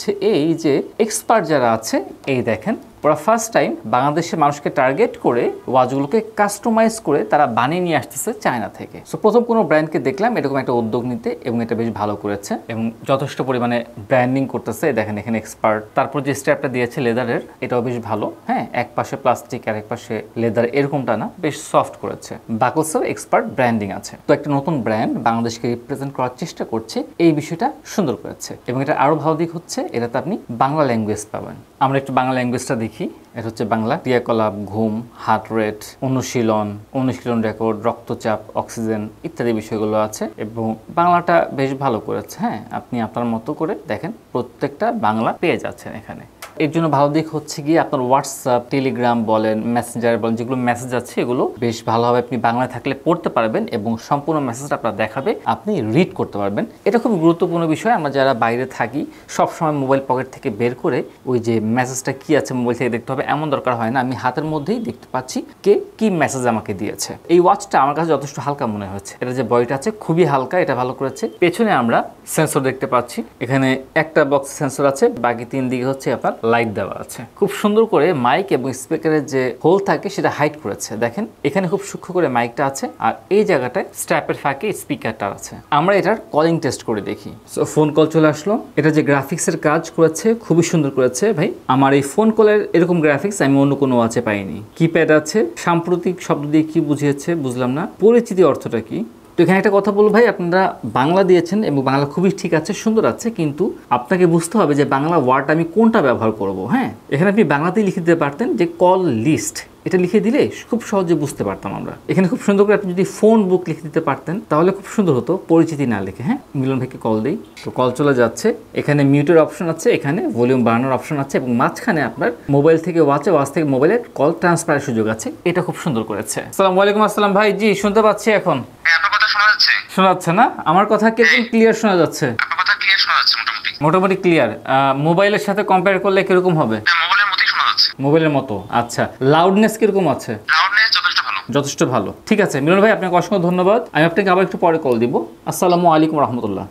হচ্ছে এই যে এক্সপার্ট যারা আছে এই দেখেন ওরা ফার্স্ট টাইম বাংলাদেশের মানুষকে টার্গেট করে ওয়াচগুলোকে কাস্টমাইজ করে তারা বানিয়ে নিয়ে আসতেছে চায়না থেকে সো প্রথম কোনো ব্র্যান্ডকে দেখলাম এরকম একটা উদ্যোগ নিতে এবং এটা বেশ ভালো করেছে এবং যথেষ্ট পরিমাণে ব্র্যান্ডিং করতেছে দেখেন এখানে এক্সপার্ট তারপর যে স্ট্যাপটা দিয়েছে লেদারের এটাও বেশ ভালো হ্যাঁ এক পাশে প্লাস্টিক আর এক পাশে লেদার এরকমটা না বেশ সফট করেছে বাকলসেও এক্সপার্ট ব্র্যান্ডিং আছে তো একটা নতুন ব্র্যান্ড বাংলাদেশকে রিপ্রেজেন্ট করার চেষ্টা করছে এই বিষয়টা সুন্দর করেছে এবং এটা আরও ভালো দিক হচ্ছে এটাতে আপনি বাংলা ল্যাঙ্গুয়েজ পাবেন আমরা একটু বাংলা ল্যাঙ্গুয়েজটা দেখি এটা হচ্ছে বাংলা ক্রিয়াকলাপ ঘুম হার্ট রেট অনুশীলন অনুশীলন রেকর্ড রক্তচাপ অক্সিজেন ইত্যাদি বিষয়গুলো আছে এবং বাংলাটা বেশ ভালো করেছে হ্যাঁ আপনি আপনার মতো করে দেখেন প্রত্যেকটা বাংলা পেয়ে যাচ্ছেন এখানে এর জন্য ভালো দিক হচ্ছে গিয়ে আপনার হোয়াটসঅ্যাপ টেলিগ্রাম বলেন মেসেঞ্জার বলেন যেগুলো মেসেজ আছে এগুলো বেশ ভালোভাবে আপনি বাংলায় থাকলে পড়তে পারবেন এবং সম্পূর্ণ মেসেজটা আপনার দেখাবে আপনি রিড করতে পারবেন এটা খুব গুরুত্বপূর্ণ বিষয় আমরা যারা বাইরে থাকি সবসময় মোবাইল পকেট থেকে বের করে ওই যে মেসেজটা কি আছে মোবাইল থেকে দেখতে হবে এমন দরকার হয় না আমি হাতের মধ্যেই দেখতে পাচ্ছি কে কি মেসেজ আমাকে দিয়েছে এই ওয়াচটা আমার কাছে যথেষ্ট হালকা মনে হয়েছে এটা যে বয়টা আছে খুবই হালকা এটা ভালো করেছে পেছনে আমরা সেন্সর দেখতে পাচ্ছি এখানে একটা বক্স সেন্সর আছে বাকি তিন দিকে হচ্ছে আপনার লাইট দেওয়া আছে খুব সুন্দর করে মাইক এবং স্পিকারের যে হোল থাকে সেটা হাইট করেছে দেখেন এখানে খুব সূক্ষ্ম করে মাইকটা আছে আর এই জায়গাটায় স্ট্র্যাপের ফাঁকে স্পিকারটা আছে আমরা এটার কলিং টেস্ট করে দেখি সো ফোন কল চলে আসলো এটা যে গ্রাফিক্সের কাজ করেছে খুবই সুন্দর করেছে ভাই আমার এই ফোন কলের এরকম গ্রাফিক্স আমি অন্য কোনো আছে পাইনি কিপ্যাড আছে সাম্প্রতিক শব্দ দিয়ে কি বুঝিয়েছে বুঝলাম না পরিচিতি অর্থটা কি তো এখানে একটা কথা বলবো ভাই আপনারা বাংলা দিয়েছেন এবং বাংলা খুবই ঠিক আছে সুন্দর আছে কিন্তু আপনাকে বুঝতে হবে যে বাংলা ওয়ার্ড আমি কোনটা ব্যবহার করব হ্যাঁ এখানে আপনি বাংলাতেই লিখে দিতে পারতেন যে কল লিস্ট এটা লিখে দিলে খুব সহজে বুঝতে পারতাম আমরা এখানে খুব সুন্দর করে আপনি যদি ফোন বুক লিখে দিতে পারতেন তাহলে খুব সুন্দর হতো পরিচিতি না লিখে হ্যাঁ মিলন ভাইকে কল দিই তো কল চলে যাচ্ছে এখানে মিউটের অপশন আছে এখানে ভলিউম বাড়ানোর অপশন আছে এবং মাঝখানে আপনার মোবাইল থেকে ওয়াচে ওয়াচ থেকে মোবাইলে কল ট্রান্সফারের সুযোগ আছে এটা খুব সুন্দর করেছে সালাম আলাইকুম আসসালাম ভাই জি শুনতে পাচ্ছি এখন হ্যাঁ, শোনা না আমার কথা ক্লিয়ার হ্যাঁ। শোনা যাচ্ছে মোটামুটি ক্লিয়ার মোবাইলের সাথে কম্পেয়ার করলে কিরকম হবে হ্যাঁ, মোবাইলের মতো আচ্ছা লাউডনেস কিরকম আছে যথেষ্ট ভালো ঠিক আছে মিলন ভাই আপনাকে অসংখ্য ধন্যবাদ আমি আপনাকে আবার একটু পরে কল দিব আসসালামু আলাইকুম রহমতুল্লাহ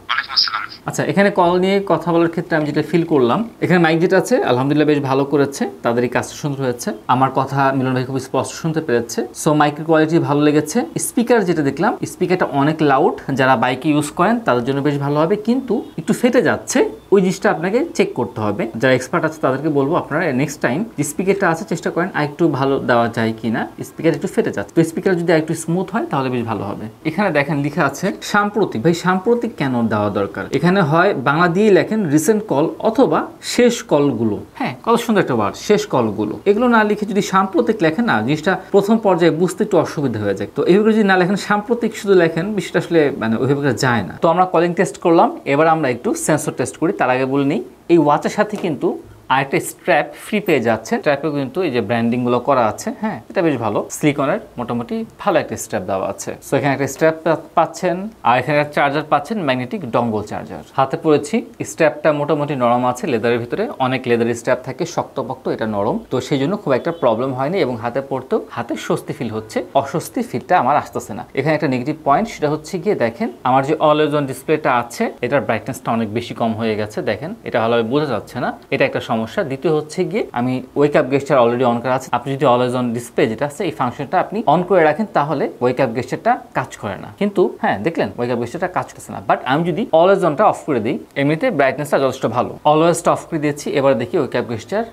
আচ্ছা এখানে কল নিয়ে কথা বলার ক্ষেত্রে আমি যেটা ফিল করলাম এখানে মাইক যেটা আছে আলহামদুলিল্লাহ বেশ ভালো করেছে তাদের এই কাজটা সুন্দর হয়েছে আমার কথা মিলন ভাই খুব স্পষ্ট শুনতে পেরেছে সো মাইকের কোয়ালিটি ভালো লেগেছে স্পিকার যেটা দেখলাম স্পিকারটা অনেক লাউড যারা বাইকে ইউজ করেন তাদের জন্য বেশ ভালো হবে কিন্তু একটু ফেটে যাচ্ছে ওই জিনিসটা আপনাকে চেক করতে হবে যারা এক্সপার্ট আছে তাদেরকে বলবো আপনারা নেক্সট টাইম যে স্পিকারটা আছে চেষ্টা করেন আর একটু ভালো দেওয়া যায় কি না স্পিকার একটু ফেটে যাচ্ছে তো স্পিকার যদি একটু স্মুথ হয় তাহলে বেশ ভালো হবে এখানে দেখেন লিখা আছে সাম্প্রতিক ভাই সাম্প্রতিক কেন দেওয়া দরকার এখানে এখানে হয় বাংলা দিয়ে লেখেন রিসেন্ট কল অথবা শেষ কলগুলো হ্যাঁ কত সুন্দর একটা ওয়ার্ড শেষ কলগুলো এগুলো না লিখে যদি সাম্প্রতিক লেখেন না জিনিসটা প্রথম পর্যায়ে বুঝতে একটু অসুবিধা হয়ে যায় তো এইভাবে যদি না লেখেন সাম্প্রতিক শুধু লেখেন বিষয়টা আসলে মানে ওইভাবে যায় না তো আমরা কলিং টেস্ট করলাম এবার আমরা একটু সেন্সর টেস্ট করি তার আগে বলে নিই এই ওয়াচের সাথে কিন্তু আর একটা স্ট্র্যাপ ফ্রি পেয়ে যাচ্ছে স্ট্র্যাপে কিন্তু এই যে ব্র্যান্ডিং গুলো করা আছে হ্যাঁ এটা বেশ ভালো স্লিকনের মোটামুটি ভালো একটা স্ট্র্যাপ দেওয়া আছে তো এখানে একটা স্ট্র্যাপ পাচ্ছেন আর এখানে একটা চার্জার পাচ্ছেন ম্যাগনেটিক ডঙ্গল চার্জার হাতে পড়েছি স্ট্র্যাপটা মোটামুটি নরম আছে লেদারের ভিতরে অনেক লেদারের স্ট্র্যাপ থাকে শক্তপক্ত এটা নরম তো সেই জন্য খুব একটা প্রবলেম হয়নি এবং হাতে পড়তেও হাতে স্বস্তি ফিল হচ্ছে অস্বস্তি ফিলটা আমার আসতেছে না এখানে একটা নেগেটিভ পয়েন্ট সেটা হচ্ছে গিয়ে দেখেন আমার যে অলওয়েজ অন ডিসপ্লেটা আছে এটার ব্রাইটনেসটা অনেক বেশি কম হয়ে গেছে দেখেন এটা ভালোভাবে বোঝা যাচ্ছে না এটা একটা সমস্যা দ্বিতীয় হচ্ছে গিয়ে আমি wake up gesture already on করা আছে আপনি যদি অলওয়েজ অন ডিসপ্লে যেটা আছে এই ফাংশনটা আপনি অন করে রাখেন তাহলে ওয়েক আপ গেস্টারটা কাজ করে না কিন্তু হ্যাঁ দেখলেন ওয়েক আপ গেস্টারটা কাজ করছে না বাট আমি যদি অলওয়েজ অনটা অফ করে দিই এমনিতে ব্রাইটনেসটা যথেষ্ট ভালো অলওয়েজটা অফ করে দিয়েছি এবার দেখি ওয়েক আপ গেস্টার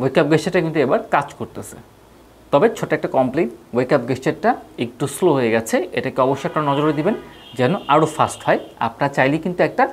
ওয়েক আপ গেস্টারটা কিন্তু এবার কাজ করতেছে তবে ছোট একটা কমপ্লেন ওয়েক আপ গেস্টারটা একটু স্লো হয়ে গেছে এটাকে অবশ্যই একটা নজরে দিবেন যেন আরও ফাস্ট হয় আপনারা চাইলে কিন্তু একটা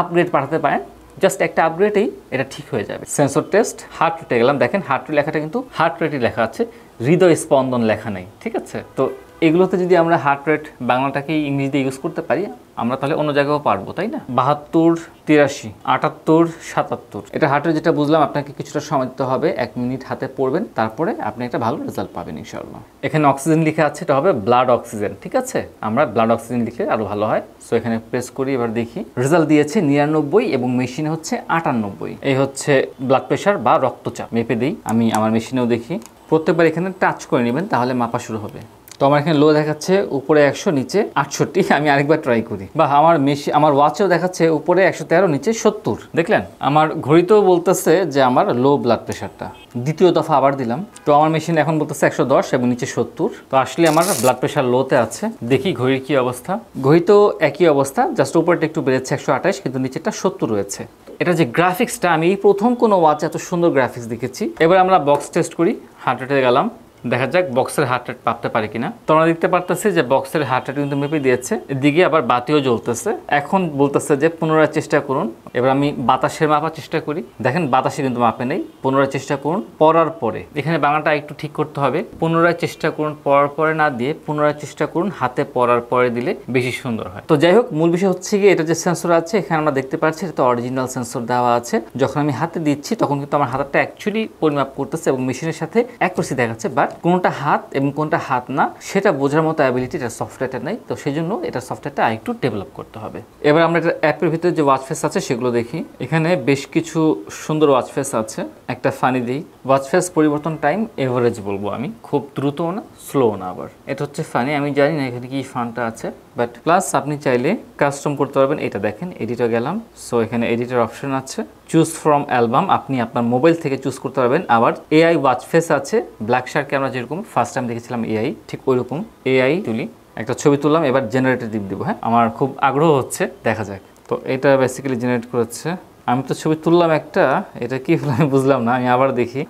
আপগ্রেড পাঠাতে পারেন জাস্ট একটা আপগ্রেডেই এটা ঠিক হয়ে যাবে সেন্সর টেস্ট হার্ট রেটে গেলাম দেখেন হার্ট রেট লেখাটা কিন্তু হার্ট রেটই লেখা আছে হৃদয় স্পন্দন লেখা নেই ঠিক আছে তো এগুলোতে যদি আমরা হার্ট রেট বাংলাটাকেই ইংরেজিতে ইউজ করতে পারি আমরা তাহলে অন্য জায়গাও পারবো তাই না বাহাত্তর তিরাশি আটাত্তর সাতাত্তর এটা হার্টের যেটা বুঝলাম আপনাকে কিছুটা সময় দিতে হবে এক মিনিট হাতে পড়বেন তারপরে আপনি একটা ভালো রেজাল্ট পাবেন ইনশাল্লাহ এখানে অক্সিজেন লিখে আছে এটা হবে ব্লাড অক্সিজেন ঠিক আছে আমরা ব্লাড অক্সিজেন লিখে আরও ভালো হয় সো এখানে প্রেস করি এবার দেখি রেজাল্ট দিয়েছে নিরানব্বই এবং মেশিনে হচ্ছে আটানব্বই এই হচ্ছে ব্লাড প্রেশার বা রক্তচাপ মেপে দিই আমি আমার মেশিনেও দেখি প্রত্যেকবার এখানে টাচ করে নেবেন তাহলে মাপা শুরু হবে তো আমার এখানে লো দেখাচ্ছে উপরে একশো নিচে আটষট্টি আমি আরেকবার ট্রাই করি বা আমার মেশিন আমার ওয়াচেও দেখাচ্ছে উপরে একশো তেরো নিচে সত্তর দেখলেন আমার ঘড়িতেও বলতেছে যে আমার লো ব্লাড প্রেশারটা দ্বিতীয় দফা আবার দিলাম তো আমার মেশিন এখন বলতেছে একশো দশ এবং নিচে সত্তর তো আসলে আমার ব্লাড প্রেশার লোতে আছে দেখি ঘড়ির কি অবস্থা ঘড়ি তো একই অবস্থা জাস্ট উপরটা একটু বেড়েছে একশো আঠাশ কিন্তু নিচেটা সত্তর রয়েছে এটা যে গ্রাফিক্সটা আমি এই প্রথম কোনো ওয়াচ এত সুন্দর গ্রাফিক্স দেখেছি এবার আমরা বক্স টেস্ট করি হার্ট রেটে গেলাম দেখা যাক বক্সের হার্ট রেট পাপতে পারে কিনা তোমরা দেখতে পারতেছি যে বক্সের হার্ট রেট কিন্তু মেপে দিয়েছে এদিকে আবার বাতিও জ্বলতেছে এখন বলতেছে যে পুনরায় চেষ্টা করুন এবার আমি বাতাসের মাপার চেষ্টা করি দেখেন বাতাসে কিন্তু মাপে নেই পুনরায় চেষ্টা করুন পড়ার পরে এখানে বাংলাটা একটু ঠিক করতে হবে পুনরায় চেষ্টা করুন পড়ার পরে না দিয়ে পুনরায় চেষ্টা করুন হাতে পড়ার পরে দিলে বেশি সুন্দর হয় তো যাই হোক মূল বিষয় হচ্ছে গিয়ে এটা যে সেন্সর আছে এখানে আমরা দেখতে পাচ্ছি এটা তো অরিজিনাল সেন্সর দেওয়া আছে যখন আমি হাতে দিচ্ছি তখন কিন্তু আমার হাতটা অ্যাকচুয়ালি পরিমাপ করতেছে এবং মেশিনের সাথে অ্যাকুরেসি দেখাচ্ছে বা বাট কোনটা হাত এবং কোনটা হাত না সেটা বোঝার মতো অ্যাবিলিটি এটা সফটওয়্যারটা নেই তো সেই জন্য এটা সফটওয়্যারটা আরেকটু ডেভেলপ করতে হবে এবার আমরা এটা অ্যাপের ভিতরে যে ওয়াচ ফেস আছে সেগুলো দেখি এখানে বেশ কিছু সুন্দর ওয়াচ ফেস আছে একটা ফানি দিই ওয়াচ ফেস পরিবর্তন টাইম এভারেজ বলবো আমি খুব দ্রুতও না স্লোও না আবার এটা হচ্ছে ফানি আমি জানি না এখানে কি ফানটা আছে বাট প্লাস আপনি চাইলে কাস্টম করতে পারবেন এটা দেখেন এডিটে গেলাম সো এখানে এডিটের অপশন আছে চুজ ফ্রম অ্যালবাম আপনি আপনার মোবাইল থেকে চুজ করতে পারবেন আবার এআই ওয়াচ ফেস আছে ব্ল্যাক শার্কে আমরা যেরকম ফার্স্ট টাইম দেখেছিলাম এআই ঠিক ওইরকম এআই তুলি একটা ছবি তুললাম এবার জেনারেটর দিক দেবো হ্যাঁ আমার খুব আগ্রহ হচ্ছে দেখা যাক তো এটা বেসিক্যালি জেনারেট করেছে আমি তো ছবি তুললাম একটা এটা কি হলো আমি বুঝলাম না আমি আবার দেখি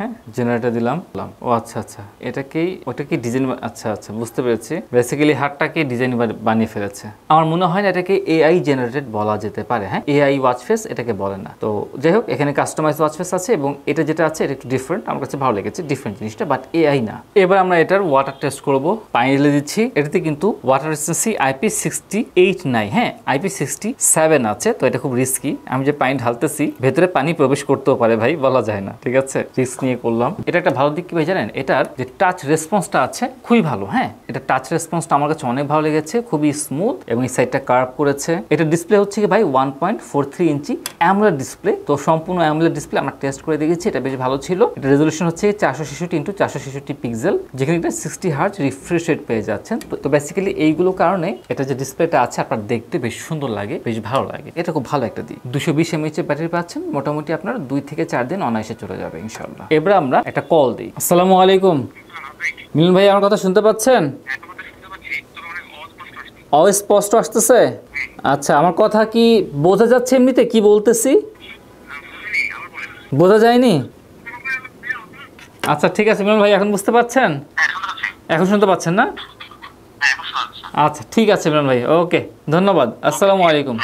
হ্যাঁ জেনারেটর দিলাম ও আচ্ছা আচ্ছা এটা কি ওটা কি ডিজাইন আচ্ছা আচ্ছা বুঝতে পেরেছি বেসিক্যালি হাটটাকে ডিজাইন বানিয়ে ফেলেছে আমার মনে হয় না এটাকে এআই জেনারেটেড বলা যেতে পারে হ্যাঁ এআই ওয়াচ ফেস এটাকে বলে না তো যাই হোক এখানে কাস্টমাইজ ওয়াচ ফেস আছে এবং এটা যেটা আছে এটা একটু ডিফারেন্ট আমার কাছে ভালো লেগেছে ডিফারেন্ট জিনিসটা বাট এআই না এবার আমরা এটার ওয়াটার টেস্ট করব পানি ঢেলে দিচ্ছি এটাতে কিন্তু water resistance IP sixty eight নাই হ্যাঁ আইপি সিক্সটি সেভেন আছে তো এটা খুব রিস্কি আমি যে পানি ঢালতেছি ভেতরে পানি প্রবেশ করতেও পারে ভাই বলা যায় না ঠিক আছে রিস্ক নিয়ে করলাম এটা একটা ভালো দিক কি ভাই জানেন এটার যে টাচ রেসপন্সটা আছে খুবই ভালো হ্যাঁ এটা টাচ রেসপন্সটা আমার কাছে অনেক ভালো লেগেছে খুবই স্মুথ এবং এই সাইডটা কার্ভ করেছে এটা ডিসপ্লে হচ্ছে কি ভাই one point four three inch AMOLED display তো সম্পূর্ণ অ্যামলার ডিসপ্লে আমরা টেস্ট করে দেখেছি এটা বেশ ভালো ছিল এটা রেজলিউশন হচ্ছে চারশো ছেষট্টি ইন্টু চারশো ছেষট্টি পিক্সেল যেখানে এটা সিক্সটি হার্জ রিফ্রেশ রেট পেয়ে যাচ্ছেন তো বেসিক্যালি এইগুলো কারণে এটা যে ডিসপ্লেটা আছে আপনার দেখতে বেশ সুন্দর লাগে বেশ ভালো লাগে এটা খুব ভালো একটা দিক দুশো বিশ এর ব্যাটারি পাচ্ছেন মোটামুটি আপনার দুই থেকে চার দিন অনায়াসে চলে যাবে ইনশাল্লাহ এবারে আমরা একটা কল দিই আসসালামু আলাইকুম মিলন ভাই আমার কথা শুনতে পাচ্ছেন অস্পষ্ট আসতেছে আচ্ছা আমার কথা কি বোঝা যাচ্ছে এমনিতে কি বলতেছি বোঝা যায়নি আচ্ছা ঠিক আছে মিলন ভাই এখন বুঝতে পারছেন এখন শুনতে পাচ্ছেন না আচ্ছা ঠিক আছে মিলন ভাই ওকে ধন্যবাদ আসসালামু আলাইকুম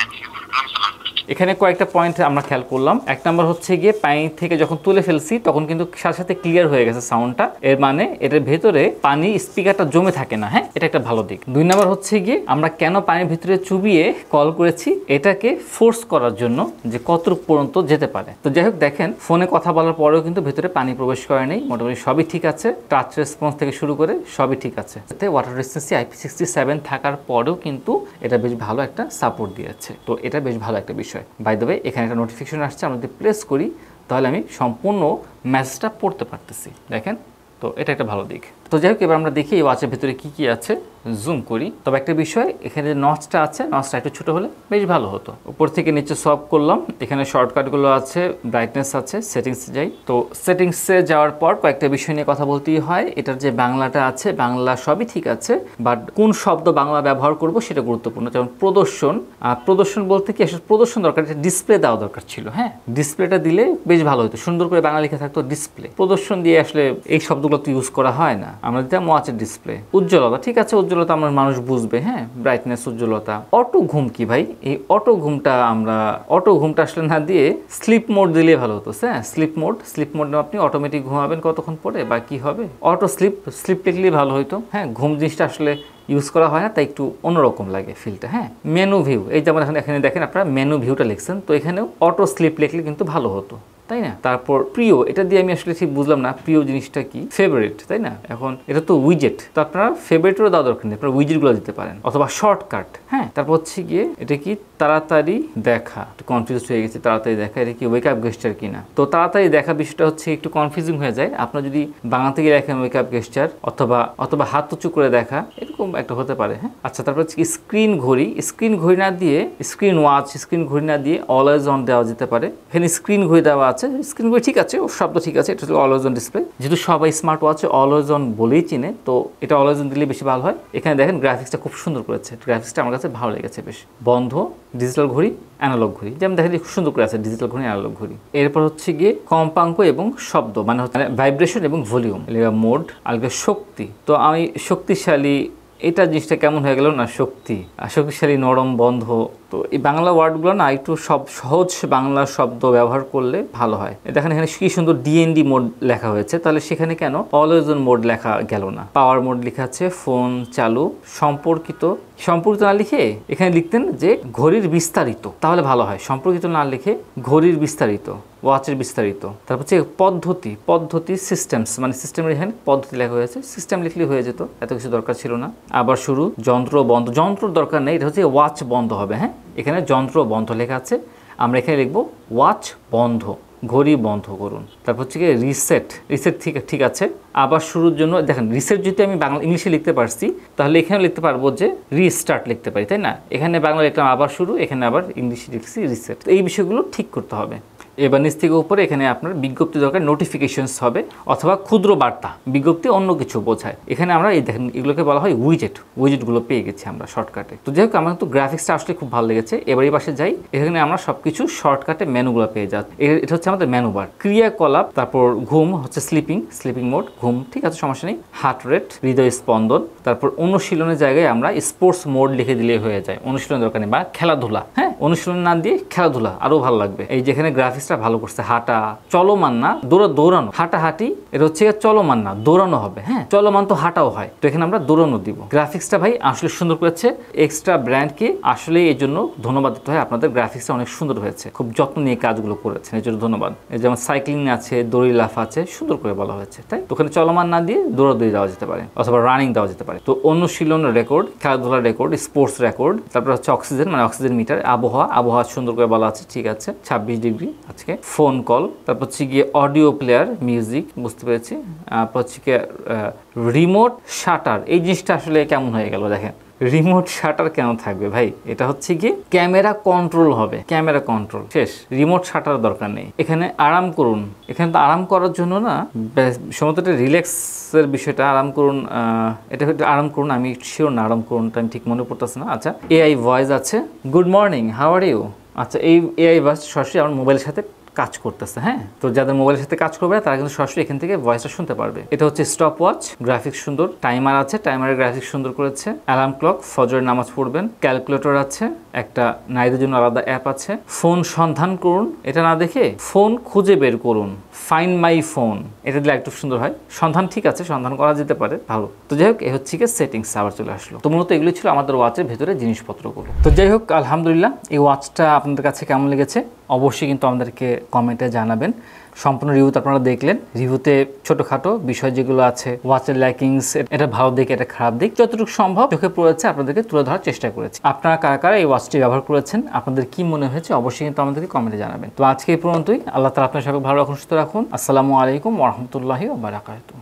এখানে কয়েকটা পয়েন্ট আমরা খেয়াল করলাম এক নম্বর হচ্ছে গিয়ে পানি থেকে যখন তুলে ফেলছি তখন কিন্তু সাথে সাথে ক্লিয়ার হয়ে গেছে সাউন্ডটা এর মানে এটার ভেতরে পানি স্পিকারটা জমে থাকে না হ্যাঁ এটা একটা ভালো দিক দুই নম্বর হচ্ছে গিয়ে আমরা কেন পানির ভিতরে চুবিয়ে কল করেছি এটাকে ফোর্স করার জন্য যে কতটুক পর্যন্ত যেতে পারে তো যাই হোক দেখেন ফোনে কথা বলার পরেও কিন্তু ভেতরে পানি প্রবেশ করে নেই মোটামুটি সবই ঠিক আছে টাচ রেসপন্স থেকে শুরু করে সবই ঠিক আছে water resistance IP sixty seven থাকার পরেও কিন্তু এটা বেশ ভালো একটা সাপোর্ট দিয়েছে তো এটা বেশ ভালো একটা বিষয় বিষয় বাই দেবে এখানে একটা নোটিফিকেশন আসছে আমরা যদি প্লেস করি তাহলে আমি সম্পূর্ণ ম্যাসেজটা পড়তে পারতেছি দেখেন তো এটা একটা ভালো দিক তো যাই হোক এবার আমরা দেখি এই ওয়াচের ভিতরে কী কী আছে জুম করি তবে একটা বিষয় এখানে যে নচটা আছে নচটা একটু ছোটো হলে বেশ ভালো হতো উপর থেকে নিচে সব করলাম এখানে শর্টকাটগুলো আছে ব্রাইটনেস আছে সেটিংসে যাই তো সেটিংসে যাওয়ার পর কয়েকটা বিষয় নিয়ে কথা বলতেই হয় এটার যে বাংলাটা আছে বাংলা সবই ঠিক আছে বাট কোন শব্দ বাংলা ব্যবহার করব সেটা গুরুত্বপূর্ণ যেমন প্রদর্শন প্রদর্শন বলতে কি আসলে প্রদর্শন দরকার এটা ডিসপ্লে দেওয়া দরকার ছিল হ্যাঁ ডিসপ্লেটা দিলে বেশ ভালো হতো সুন্দর করে বাংলা লিখে থাকতো ডিসপ্লে প্রদর্শন দিয়ে আসলে এই শব্দগুলো তো ইউজ করা হয় না আমরা দিতাম ওয়াচের ডিসপ্লে উজ্জ্বলতা ঠিক আছে উজ্জ্বল উজ্জ্বলতা আমরা মানুষ বুঝবে হ্যাঁ ব্রাইটনেস উজ্জ্বলতা অটো ঘুম কি ভাই এই অটো ঘুমটা আমরা অটো ঘুমটা আসলে না দিয়ে স্লিপ মোড দিলে ভালো হতো হ্যাঁ স্লিপ মোড স্লিপ মোড আপনি অটোমেটিক ঘুমাবেন কতক্ষণ পরে বা কি হবে অটো স্লিপ স্লিপ লিখলেই ভালো হইতো হ্যাঁ ঘুম জিনিসটা আসলে ইউজ করা হয় না তাই একটু অন্যরকম লাগে ফিলটা হ্যাঁ মেনু ভিউ এই যেমন এখানে দেখেন আপনারা মেনু ভিউটা লিখছেন তো এখানেও অটো স্লিপ লিখলে কিন্তু ভালো হতো তাই না তারপর প্রিয় এটা দিয়ে আমি আসলে ঠিক বুঝলাম না প্রিয় জিনিসটা কি ফেভারিট তাই না এখন এটা তো উইজেট তো আপনারা ফেভারিটেরও দেওয়া দরকার নেই আপনারা উইজেটগুলো দিতে পারেন অথবা শর্টকাট হ্যাঁ তারপর হচ্ছে গিয়ে এটা কি তাড়াতাড়ি দেখা একটু কনফিউজ হয়ে গেছে তাড়াতাড়ি দেখা এটা কি ওয়েক আপ গেস্টার কিনা তো তাড়াতাড়ি দেখা বিষয়টা হচ্ছে একটু কনফিউজিং হয়ে যায় আপনার যদি বাংলা থেকে দেখেন ওয়েক আপ গেস্টার অথবা অথবা হাত উঁচু করে দেখা এরকম একটা হতে পারে হ্যাঁ আচ্ছা তারপর হচ্ছে স্ক্রিন ঘড়ি স্ক্রিন ঘড়ি না দিয়ে স্ক্রিন ওয়াচ স্ক্রিন ঘড়ি না দিয়ে অলওয়েজ অন দেওয়া যেতে পারে এখানে স্ক্রিন ঘড়ি দেওয়া আছে স্ক্রিনগুলো ঠিক আছে ও শব্দ ঠিক আছে এটা হলো অলওয়েজন ডিসপ্লে যেহেতু সবাই স্মার্ট ওয়াচে অলওয়েজন বলেই চিনে তো এটা অলওয়েজন দিলে বেশি ভালো হয় এখানে দেখেন গ্রাফিক্সটা খুব সুন্দর করেছে গ্রাফিক্সটা আমার কাছে ভালো লেগেছে বেশ বন্ধ ডিজিটাল ঘড়ি অ্যানালগ ঘড়ি যেমন দেখেন খুব সুন্দর করে আছে ডিজিটাল ঘড়ি অ্যানালগ ঘড়ি এরপর হচ্ছে গিয়ে কম্পাঙ্ক এবং শব্দ মানে হচ্ছে ভাইব্রেশন এবং ভলিউম মোড আলগা শক্তি তো আমি শক্তিশালী এটা জিনিসটা কেমন হয়ে গেল না শক্তি শক্তিশালী নরম বন্ধ তো এই বাংলা ওয়ার্ডগুলো না একটু সব সহজ বাংলা শব্দ ব্যবহার করলে ভালো হয় দেখেন এখানে কি সুন্দর ডিএনডি মোড লেখা হয়েছে তাহলে সেখানে কেন অলওয়েজ মোড লেখা গেল না পাওয়ার মোড লেখা আছে ফোন চালু সম্পর্কিত সম্পর্কিত না লিখে এখানে লিখতেন যে ঘড়ির বিস্তারিত তাহলে ভালো হয় সম্পর্কিত না লিখে ঘড়ির বিস্তারিত ওয়াচের বিস্তারিত তারপর হচ্ছে পদ্ধতি পদ্ধতি সিস্টেমস মানে সিস্টেম এখানে পদ্ধতি লেখা হয়েছে সিস্টেম লিখলে হয়ে যেত এত কিছু দরকার ছিল না আবার শুরু যন্ত্র বন্ধ যন্ত্র দরকার নেই এটা হচ্ছে ওয়াচ বন্ধ হবে হ্যাঁ এখানে যন্ত্র বন্ধ লেখা আছে আমরা এখানে লিখবো ওয়াচ বন্ধ ঘড়ি বন্ধ করুন তারপর হচ্ছে কি রিসেট রিসেট ঠিক ঠিক আছে আবার শুরুর জন্য দেখেন রিসেট যদি আমি বাংলা ইংলিশে লিখতে পারছি তাহলে এখানে লিখতে পারবো যে রিস্টার্ট লিখতে পারি তাই না এখানে বাংলা লিখলাম আবার শুরু এখানে আবার ইংলিশে লিখছি রিসেট এই বিষয়গুলো ঠিক করতে হবে এবার নিচ থেকে উপরে এখানে আপনার বিজ্ঞপ্তি দরকার নোটিফিকেশনস হবে অথবা ক্ষুদ্র বার্তা বিজ্ঞপ্তি অন্য কিছু বোঝায় এখানে আমরা এই দেখেন এগুলোকে বলা হয় উইজেট উইজেটগুলো পেয়ে গেছি আমরা শর্টকাটে তো যাই হোক আমার তো গ্রাফিক্সটা আসলে খুব ভালো লেগেছে এবার এই পাশে যাই এখানে আমরা সব কিছু শর্টকাটে মেনুগুলো পেয়ে যাচ্ছি এটা হচ্ছে আমাদের ম্যানু বার ক্রিয়াকলাপ তারপর ঘুম হচ্ছে স্লিপিং স্লিপিং মোড ঘুম ঠিক আছে সমস্যা নেই হার্ট রেট হৃদয় স্পন্দন তারপর অনুশীলনের জায়গায় আমরা স্পোর্টস মোড লিখে দিলে হয়ে যায় অনুশীলনের দরকার নেই বা খেলাধুলা হ্যাঁ অনুশীলন না দিয়ে খেলাধুলা আরও ভালো লাগবে এই যেখানে গ্রাফিক্স এক্সট্রা ভালো করছে হাঁটা চলমান না দৌড়া দৌড়ানো হাঁটাহাঁটি এটা হচ্ছে চলমান না দৌড়ানো হবে হ্যাঁ চলমান তো হাঁটাও হয় তো এখানে আমরা দৌড়ানো দিব গ্রাফিক্সটা ভাই আসলে সুন্দর করেছে এক্সট্রা ব্র্যান্ডকে আসলে এই জন্য ধন্যবাদ দিতে হয় আপনাদের গ্রাফিক্সটা অনেক সুন্দর হয়েছে খুব যত্ন নিয়ে কাজগুলো করেছেন এই জন্য ধন্যবাদ যেমন সাইক্লিং আছে দড়ি লাফ আছে সুন্দর করে বলা হয়েছে তাই ওখানে চলমান না দিয়ে দৌড়া দৌড়ি দেওয়া যেতে পারে অথবা রানিং দেওয়া যেতে পারে তো অনুশীলন রেকর্ড খেলাধুলার রেকর্ড স্পোর্টস রেকর্ড তারপর হচ্ছে অক্সিজেন মানে অক্সিজেন মিটার আবহাওয়া আবহাওয়া সুন্দর করে বলা আছে ঠিক আছে ছাব্বিশ ডিগ্রি আজকে ফোন কল তারপর হচ্ছে গিয়ে অডিও প্লেয়ার মিউজিক বুঝতে পেরেছি তারপর হচ্ছে গিয়ে রিমোট শাটার এই জিনিসটা আসলে কেমন হয়ে গেল দেখেন রিমোট শাটার কেন থাকবে ভাই এটা হচ্ছে কি ক্যামেরা কন্ট্রোল হবে ক্যামেরা কন্ট্রোল শেষ রিমোট শাটার দরকার নেই এখানে আরাম করুন এখানে তো আরাম করার জন্য না সম্ভবত এটা রিল্যাক্সের বিষয়টা আরাম করুন এটা একটু আরাম করুন আমি শিওর না আরাম করুনটা আমি ঠিক মনে পড়তেছে না আচ্ছা এআই ভয়েস আছে good morning how are you আচ্ছা এই এআই বাস সরাসরি আমার মোবাইলের সাথে কাজ করতেছে হ্যাঁ তো যাদের মোবাইলের সাথে কাজ করবে তারা কিন্তু সরাসরি এখান থেকে ভয়েসটা শুনতে পারবে এটা হচ্ছে স্টপ ওয়াচ গ্রাফিক্স সুন্দর টাইমার আছে টাইমারের গ্রাফিক্স সুন্দর করেছে অ্যালার্ম ক্লক ফজরের নামাজ পড়বেন ক্যালকুলেটর আছে একটা নারীদের জন্য আলাদা অ্যাপ আছে ফোন সন্ধান করুন এটা না দেখে ফোন খুঁজে বের করুন ফাইন মাই ফোন এটা দিলে একটু সুন্দর হয় সন্ধান ঠিক আছে সন্ধান করা যেতে পারে ভালো তো যাই হোক এ হচ্ছে কি সেটিংস আবার চলে আসলো তো মূলত এগুলো ছিল আমাদের ওয়াচের ভেতরে জিনিসপত্রগুলো তো যাই হোক আলহামদুলিল্লাহ এই ওয়াচটা আপনাদের কাছে কেমন লেগেছে অবশ্যই কিন্তু আমাদেরকে কমেন্টে জানাবেন সম্পূর্ণ রিভিউ আপনারা দেখলেন রিভিউতে ছোটোখাটো বিষয় যেগুলো আছে ওয়াচের লাইকিংস এটা ভালো দিক এটা খারাপ দিক যতটুকু সম্ভব চোখে পড়েছে আপনাদেরকে তুলে ধরার চেষ্টা করেছি আপনারা কারা কারা এই ওয়াচটি ব্যবহার করেছেন আপনাদের কি মনে হয়েছে অবশ্যই কিন্তু আমাদেরকে কমেন্টে জানাবেন তো আজকে এই পর্যন্তই আল্লাহ তালা আপনার সবাই ভালো রাখুন সুস্থ রাখুন আসসালামু আলাইকুম ওরহমতুল্লাহি বারাকাতু